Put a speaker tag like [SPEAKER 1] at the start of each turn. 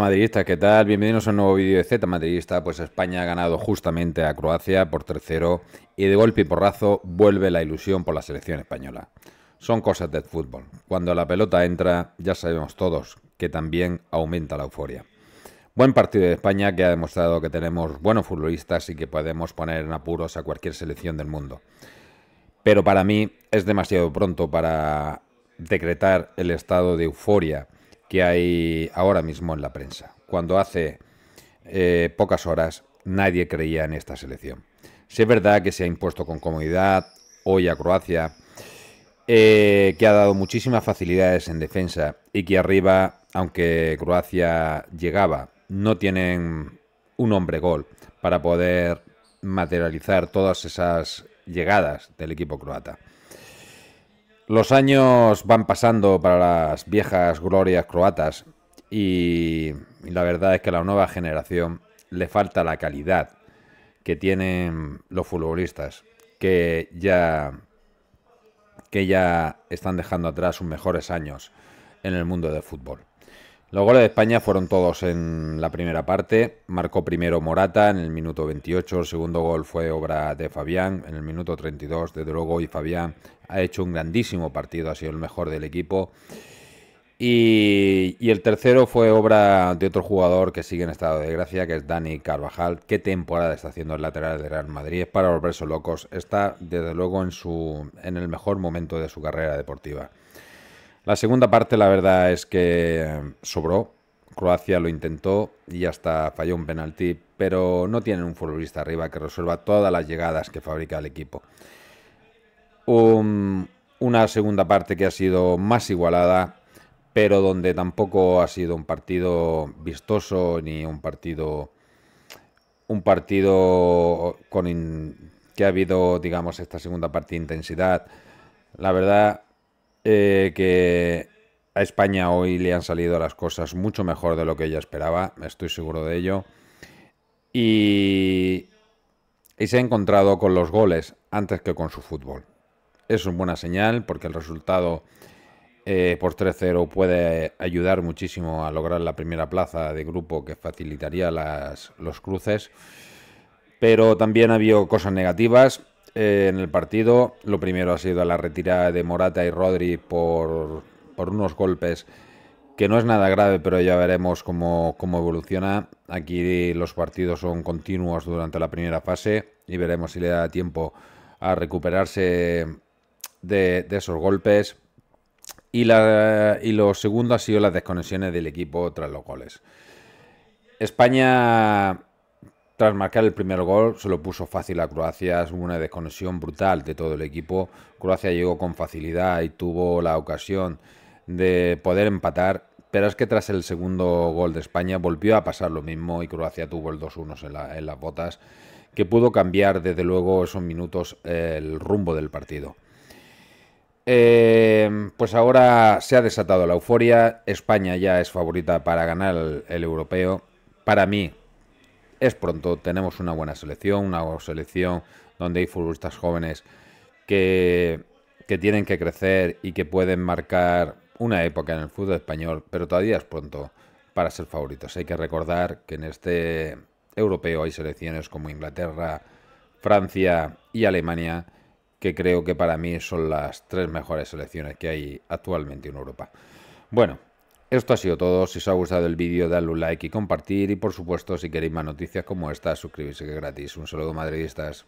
[SPEAKER 1] Madridista, ¿qué tal? Bienvenidos a un nuevo vídeo de Z Madridista. Pues España ha ganado justamente a Croacia por tercero y de golpe y porrazo vuelve la ilusión por la selección española. Son cosas del fútbol. Cuando la pelota entra, ya sabemos todos que también aumenta la euforia. Buen partido de España que ha demostrado que tenemos buenos futbolistas y que podemos poner en apuros a cualquier selección del mundo. Pero para mí es demasiado pronto para decretar el estado de euforia que hay ahora mismo en la prensa, cuando hace eh, pocas horas nadie creía en esta selección. Si es verdad que se ha impuesto con comodidad hoy a Croacia, eh, que ha dado muchísimas facilidades en defensa y que arriba, aunque Croacia llegaba, no tienen un hombre gol para poder materializar todas esas llegadas del equipo croata. Los años van pasando para las viejas glorias croatas y, la verdad es que a la nueva generación le falta la calidad que tienen los futbolistas, que ya, que ya están dejando atrás sus mejores años en el mundo del fútbol. Los goles de España fueron todos en la primera parte. Marcó primero Morata en el minuto 28, el segundo gol fue obra de Fabián en el minuto 32, desde luego, y Fabián ha hecho un grandísimo partido, ha sido el mejor del equipo. Y, el tercero fue obra de otro jugador que sigue en estado de gracia, que es Dani Carvajal. Qué temporada está haciendo el lateral de Real Madrid. Es para versos locos. Está, desde luego, en, su, en el mejor momento de su carrera deportiva. La segunda parte, la verdad es que em, sobró. Croacia lo intentó y hasta falló un penalti, pero no tienen un futbolista arriba que resuelva todas las llegadas que fabrica el equipo. Um, una segunda parte que ha sido más igualada, pero donde tampoco ha sido un partido vistoso ni un partido un partido con que ha habido, digamos, esta segunda parte de intensidad. La verdad, eh, que a España hoy le han salido las cosas mucho mejor de lo que ella esperaba, estoy seguro de ello. Y, se ha encontrado con los goles antes que con su fútbol. Es una buena señal porque el resultado eh, por 3-0 puede ayudar muchísimo a lograr la primera plaza de grupo que facilitaría los cruces. Pero también ha habido cosas negativas. Eh, en el partido. Lo primero ha sido la retirada de Morata y Rodri por, unos golpes que no es nada grave, pero ya veremos cómo, evoluciona. Aquí los partidos son continuos durante la primera fase y veremos si le da tiempo a recuperarse de, esos golpes. Y, y lo segundo ha sido las desconexiones del equipo tras los goles. España tras marcar el primer gol, se lo puso fácil a Croacia, hubo una desconexión brutal de todo el equipo. Croacia llegó con facilidad y tuvo la ocasión de poder empatar, pero es que tras el segundo gol de España volvió a pasar lo mismo y Croacia tuvo el 2-1 en, las botas, que pudo cambiar desde luego esos minutos el rumbo del partido. Eh, pues ahora se ha desatado la euforia, España ya es favorita para ganar el europeo. Para mí, es pronto, tenemos una buena selección, una selección donde hay futbolistas jóvenes que, tienen que crecer y que pueden marcar una época en el fútbol español, pero todavía es pronto para ser favoritos. Hay que recordar que en este europeo hay selecciones como Inglaterra, Francia y Alemania, que creo que para mí son las tres mejores selecciones que hay actualmente en Europa. Bueno, esto ha sido todo, si os ha gustado el vídeo dadle un like y compartir y por supuesto si queréis más noticias como esta suscribirse que es gratis. Un saludo madridistas.